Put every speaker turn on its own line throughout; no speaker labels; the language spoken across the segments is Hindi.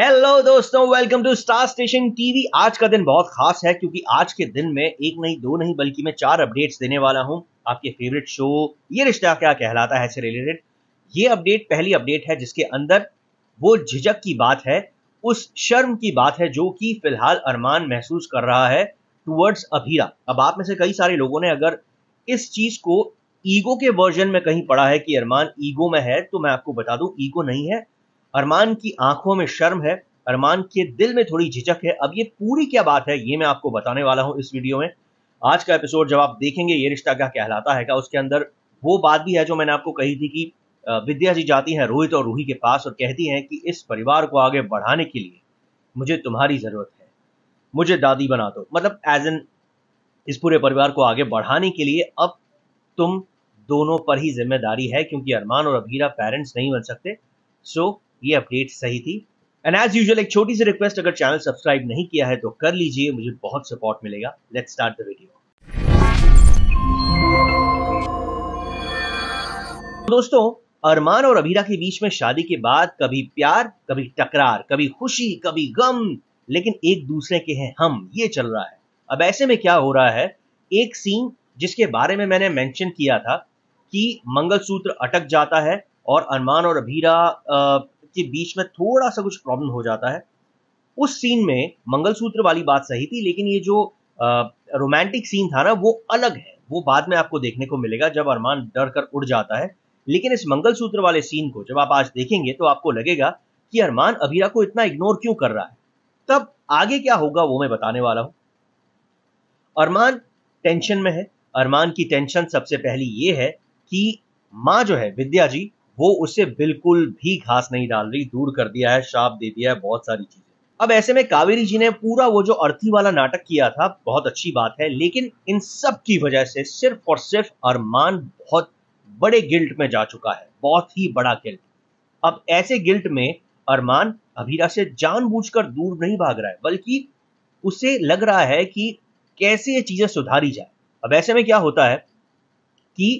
हेलो दोस्तों welcome to star station TV आज का दिन बहुत खास है क्योंकि आज के दिन में एक नहीं दो नहीं बल्कि मैं चार अपडेट्स देने वाला हूं आपके फेवरेट शो ये रिश्ता क्या कहलाता है से रिलेटेड ये अपडेट पहली अपडेट है जिसके अंदर वो झिझक की बात है उस शर्म की बात है जो कि फिलहाल अरमान महसूस कर रहा है टूवर्ड्स अभीरा अब आप में से कई सारे लोगों ने अगर इस चीज को ईगो के वर्जन में कहीं पढ़ा है कि अरमान ईगो में है तो मैं आपको बता दूं ईगो नहीं है अरमान की आंखों में शर्म है अरमान के दिल में थोड़ी झिझक है अब ये पूरी क्या बात है ये मैं आपको बताने वाला हूँ इस वीडियो में आज का एपिसोड जब आप देखेंगे ये रिश्ता क्या कहलाता है क्या उसके अंदर वो बात भी है जो मैंने आपको कही थी कि विद्या जी जाती हैं रोहित और रूही के पास और कहती हैं कि इस परिवार को आगे बढ़ाने के लिए मुझे तुम्हारी ज़रूरत है मुझे दादी बना दो मतलब एज एन इस पूरे परिवार को आगे बढ़ाने के लिए अब तुम दोनों पर ही जिम्मेदारी है क्योंकि अरमान और अबीरा पेरेंट्स नहीं बन सकते सो ये अपडेट सही थी एंड एज यूजल एक छोटी सी रिक्वेस्ट अगर चैनल सब्सक्राइब नहीं किया है तो कर लीजिए मुझे बहुत सपोर्ट मिलेगा लेट स्टार्ट द वीडियो दोस्तों अरमान और अभीरा के बीच में शादी के बाद कभी प्यार कभी टकरार कभी खुशी कभी गम लेकिन एक दूसरे के हैं हम ये चल रहा है अब ऐसे में क्या हो रहा है एक सीन जिसके बारे में मैंने मेंशन किया था कि मंगलसूत्र अटक जाता है और अरमान और अभीरा के बीच में थोड़ा सा कुछ प्रॉब्लम हो जाता है उस सीन में मंगलसूत्र वाली बात सही थी लेकिन ये जो रोमांटिक सीन था ना वो अलग है वो बाद में आपको देखने को मिलेगा जब अरमान डर कर उड़ जाता है लेकिन इस मंगलसूत्र वाले सीन को जब आप आज देखेंगे तो आपको लगेगा कि अरमान अबीरा को इतना इग्नोर क्यों कर रहा है तब आगे क्या होगा वो मैं बताने वाला हूं अरमान टेंशन में है अरमान की टेंशन सबसे पहली ये है कि माँ जो है विद्या जी वो उसे बिल्कुल भी घास नहीं डाल रही दूर कर दिया है श्राप दे दिया है बहुत सारी चीजें अब ऐसे में कावेरी जी ने पूरा वो जो अर्थी वाला नाटक किया था बहुत अच्छी बात है लेकिन इन सब की वजह से सिर्फ और सिर्फ अरमान बहुत बड़े गिल्ट में जा चुका है बहुत ही बड़ा गिल्ट अब ऐसे गिल्ट में अरमान अभीरा से जानबूझकर दूर नहीं भाग रहा है बल्कि उसे लग रहा है कि कैसे ये चीजें सुधारी जाए अब ऐसे में क्या होता है कि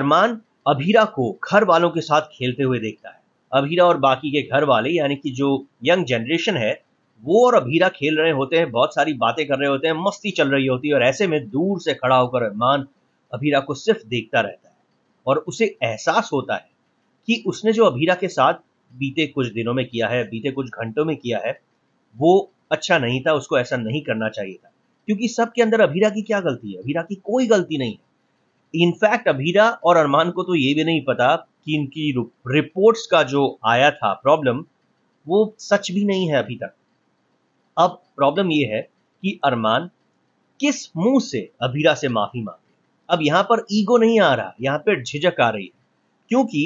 अरमान अभीरा को घर वालों के साथ खेलते हुए देखता है अभीरा और बाकी के घर वाले यानी कि जो यंग जनरेशन है वो और अभीरा खेल रहे होते हैं बहुत सारी बातें कर रहे होते हैं मस्ती चल रही होती है और ऐसे में दूर से खड़ा होकर रहमान अभीरा को सिर्फ देखता रहता है और उसे एहसास होता है कि उसने जो अभीरा के साथ बीते कुछ दिनों में किया है बीते कुछ घंटों में किया है वो अच्छा नहीं था उसको ऐसा नहीं करना चाहिए था क्योंकि सबके अंदर अभीरा की क्या गलती है अभीरा की कोई गलती नहीं है इनफैक्ट अभीरा और अरमान को तो ये भी नहीं पता कि इनकी रिपोर्ट्स का जो आया था प्रॉब्लम वो सच भी नहीं है अभी तक अब प्रॉब्लम ये है कि अरमान किस मुंह से अभीरा से माफी मांगे अब यहां पर ईगो नहीं आ रहा यहां पर झिझक आ रही है क्योंकि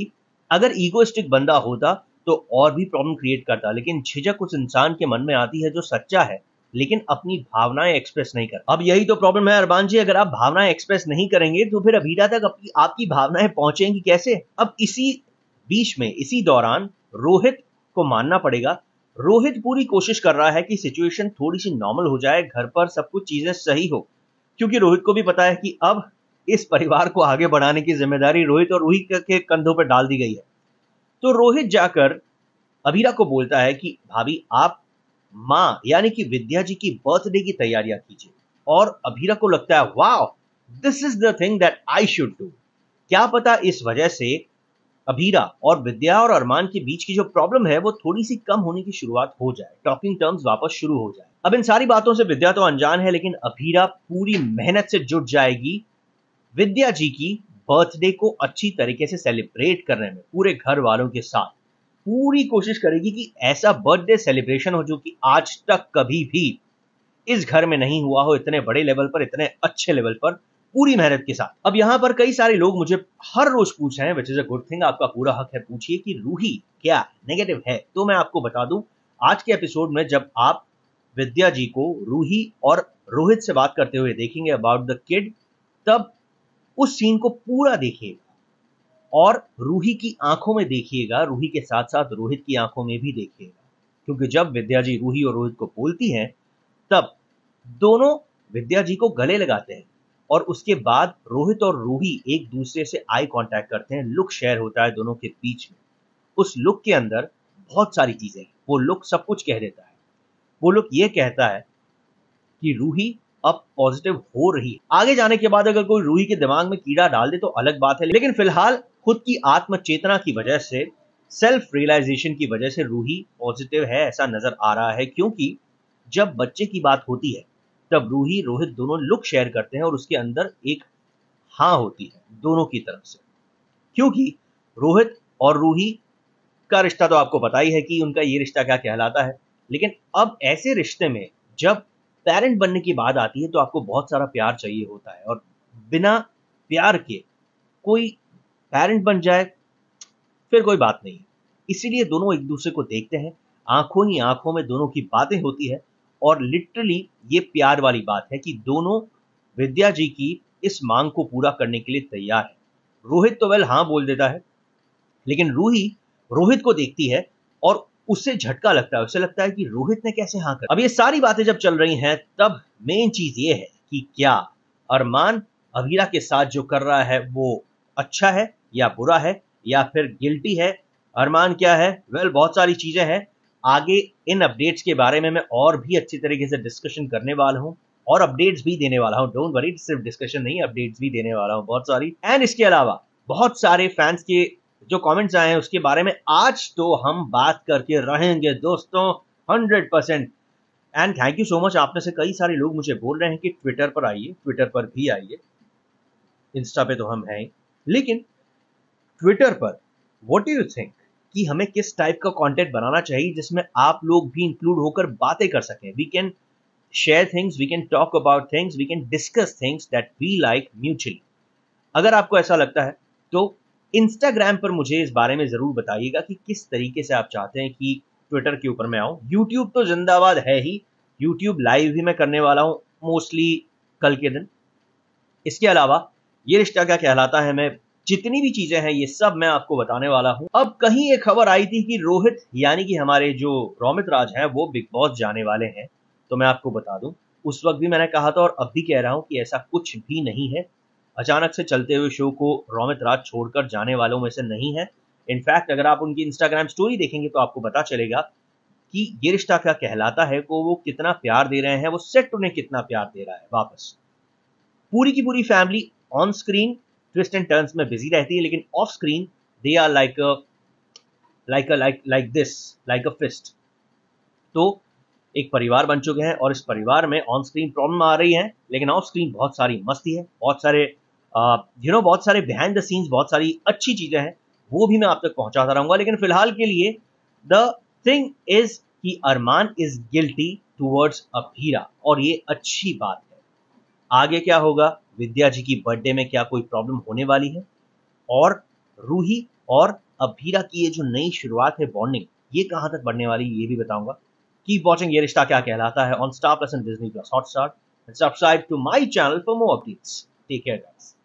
अगर ईगोस्टिक बंदा होता तो और भी प्रॉब्लम क्रिएट करता लेकिन झिझक उस इंसान के मन में आती है जो सच्चा है लेकिन अपनी भावनाएं एक्सप्रेस नहीं कर अब यही तो प्रॉब्लम है अरबान जी अगर आप भावनाएं एक्सप्रेस नहीं करेंगे तो फिर अभीरा तक अपनी आपकी भावनाएं पहुंचेंगी कैसे अब इसी बीच में इसी दौरान रोहित को मानना पड़ेगा रोहित पूरी कोशिश कर रहा है कि सिचुएशन थोड़ी सी नॉर्मल हो जाए घर पर सब कुछ चीजें सही हो क्योंकि रोहित को भी पता है कि अब इस परिवार को आगे बढ़ाने की जिम्मेदारी रोहित और रोहित के कंधों पर डाल दी गई है तो रोहित जाकर अभीरा को बोलता है कि भाभी आप माँ यानी कि विद्या जी की बर्थडे की तैयारियां कीजिए और अभीरा को लगता है wow this is the thing that I should do क्या पता इस वजह से अभीरा और विद्या और अरमान के बीच की जो प्रॉब्लम है वो थोड़ी सी कम होने की शुरुआत हो जाए टॉकिंग टर्म्स वापस शुरू हो जाए अब इन सारी बातों से विद्या तो अनजान है लेकिन अभीरा पूरी मेहनत से जुट जाएगी विद्या जी की बर्थडे को अच्छी तरीके से सेलिब्रेट करने में पूरे घर वालों के साथ पूरी कोशिश करेगी कि ऐसा बर्थडे सेलिब्रेशन हो जो कि आज तक कभी भी इस घर में नहीं हुआ हो इतने बड़े लेवल पर इतने अच्छे लेवल पर पूरी मेहनत के साथ अब यहां पर कई सारे लोग मुझे हर रोज पूछ रहे हैं which is a good thing आपका पूरा हक है पूछिए कि रूही क्या नेगेटिव है तो मैं आपको बता दूं आज के एपिसोड में जब आप विद्या जी को रूही और रोहित से बात करते हुए देखेंगे अबाउट द किड तब उस सीन को पूरा देखिएगा और रूही की आंखों में देखिएगा रूही के साथ साथ रोहित की आंखों में भी देखिएगा क्योंकि जब विद्या जी रूही और रोहित को बोलती हैं तब दोनों विद्या जी को गले लगाते हैं और उसके बाद रोहित और रूही एक दूसरे से आई कांटेक्ट करते हैं लुक शेयर होता है दोनों के बीच में उस लुक के अंदर बहुत सारी चीजें वो लुक सब कुछ कह देता है वो लुक ये कहता है कि रूही अब पॉजिटिव हो रही है आगे जाने के बाद अगर कोई रूही के दिमाग में कीड़ा डाल दे तो अलग बात है लेकिन फिलहाल खुद की आत्म चेतना की वजह से सेल्फ रियलाइजेशन की वजह से रूही पॉजिटिव है ऐसा नजर आ रहा है क्योंकि जब बच्चे की बात होती है तब रूही रोहित दोनों लुक शेयर करते हैं और उसके अंदर एक हाँ होती है दोनों की तरफ से क्योंकि रोहित और रूही का रिश्ता तो आपको पता ही है कि उनका ये रिश्ता क्या कहलाता है लेकिन अब ऐसे रिश्ते में जब पेरेंट बनने की बात आती है तो आपको बहुत सारा प्यार चाहिए होता है और बिना प्यार के कोई पेरेंट बन जाए फिर कोई बात नहीं इसीलिए दोनों एक दूसरे को देखते हैं आंखों ही आंखों में दोनों की बातें होती है और लिटरली ये प्यार वाली बात है कि दोनों विद्या जी की इस मांग को पूरा करने के लिए तैयार है रोहित तो वेल हाँ बोल देता है लेकिन रूही रोहित को देखती है और उससे झटका लगता है उसे लगता है कि रोहित ने कैसे हाँ कर अब ये सारी बातें जब चल रही हैं तब मेन चीज ये है कि क्या अरमान अवीरा के साथ जो कर रहा है वो अच्छा है या बुरा है या फिर गिल्टी है अरमान क्या है वेल well, बहुत सारी चीजें हैं आगे इन अपडेट्स के बारे में मैं और भी अच्छी तरीके से डिस्कशन करने वाला हूँ और अपडेट्स भी देने वाला हूँ डोंट वरी सिर्फ डिस्कशन नहीं अपडेट्स भी देने वाला हूँ बहुत सारी एंड इसके अलावा बहुत सारे फैंस के जो कमेंट्स आए हैं उसके बारे में आज तो हम बात करके रहेंगे दोस्तों hundred percent and thank you so much आप में से कई सारे लोग मुझे बोल रहे हैं कि ट्विटर पर आइए ट्विटर पर भी आइए इंस्टा पे तो हम हैं लेकिन ट्विटर पर वॉट यू थिंक कि हमें किस टाइप का कंटेंट बनाना चाहिए जिसमें आप लोग भी इंक्लूड होकर बातें कर सकें we can share things we can talk about things we can discuss things that we like mutually अगर आपको ऐसा लगता है तो इंस्टाग्राम पर मुझे इस बारे में ज़रूर बताइएगा कि किस तरीके से आप चाहते हैं कि ट्विटर के ऊपर मैं आऊं यूट्यूब तो जिंदाबाद है ही यूट्यूब लाइव भी मैं करने वाला हूँ मोस्टली कल के दिन इसके अलावा ये रिश्ता क्या कहलाता है मैं जितनी भी चीज़ें हैं ये सब मैं आपको बताने वाला हूँ अब कहीं एक खबर आई थी कि रोहित यानी कि हमारे जो रोमित राज हैं वो बिग बॉस जाने वाले हैं तो मैं आपको बता दूं उस वक्त भी मैंने कहा था और अब भी कह रहा हूं कि ऐसा कुछ भी नहीं है अचानक से चलते हुए शो को रोमित राज छोड़कर जाने वालों में से नहीं है इनफैक्ट अगर आप उनकी इंस्टाग्राम स्टोरी देखेंगे तो आपको पता चलेगा कि ये रिश्ता क्या कहलाता है को वो कितना प्यार दे रहे हैं वो सेट उन्हें कितना प्यार दे रहा है वापस पूरी की पूरी family on screen twist and turns में बिजी रहती है लेकिन off screen they are like like a like like this like a fist तो एक परिवार बन चुके हैं और इस परिवार में ऑन स्क्रीन प्रॉब्लम आ रही है लेकिन ऑफ स्क्रीन बहुत सारी मस्ती है बहुत सारे यू नो बहुत सारे बिहाइंड द सीन्स बहुत सारी अच्छी चीज़ें हैं वो भी मैं आप तक पहुंचाता रहूंगा लेकिन फिलहाल के लिए द थिंग इज कि Arman is guilty towards Abhira और ये अच्छी बात है आगे क्या होगा विद्या जी की बर्थडे में क्या कोई प्रॉब्लम होने वाली है और रूही और अभीरा की ये जो नई शुरुआत है बॉन्डिंग ये कहां तक बढ़ने वाली है ये भी बताऊंगा कीप वॉचिंग ये रिश्ता Kya Kehlata Hai on Star Plus and Disney Plus Hotstar subscribe to my channel for more updates take care guys